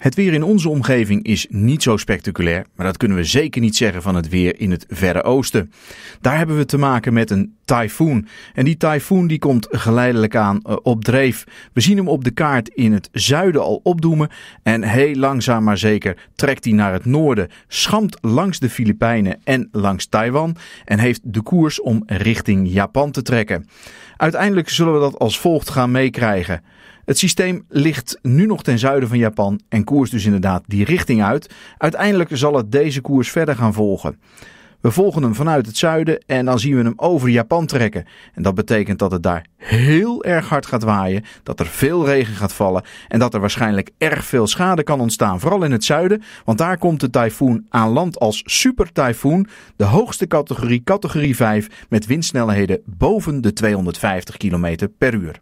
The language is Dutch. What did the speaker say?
Het weer in onze omgeving is niet zo spectaculair, maar dat kunnen we zeker niet zeggen van het weer in het Verre Oosten. Daar hebben we te maken met een tyfoon. En die tyfoon die komt geleidelijk aan eh, op dreef. We zien hem op de kaart in het zuiden al opdoemen en heel langzaam maar zeker trekt hij naar het noorden, schampt langs de Filipijnen en langs Taiwan en heeft de koers om richting Japan te trekken. Uiteindelijk zullen we dat als volgt gaan meekrijgen. Het systeem ligt nu nog ten zuiden van Japan en koers dus inderdaad die richting uit. Uiteindelijk zal het deze koers verder gaan volgen. We volgen hem vanuit het zuiden en dan zien we hem over Japan trekken. En dat betekent dat het daar heel erg hard gaat waaien, dat er veel regen gaat vallen en dat er waarschijnlijk erg veel schade kan ontstaan. Vooral in het zuiden, want daar komt de tyfoon aan land als supertyfoon, de hoogste categorie, categorie 5, met windsnelheden boven de 250 km per uur.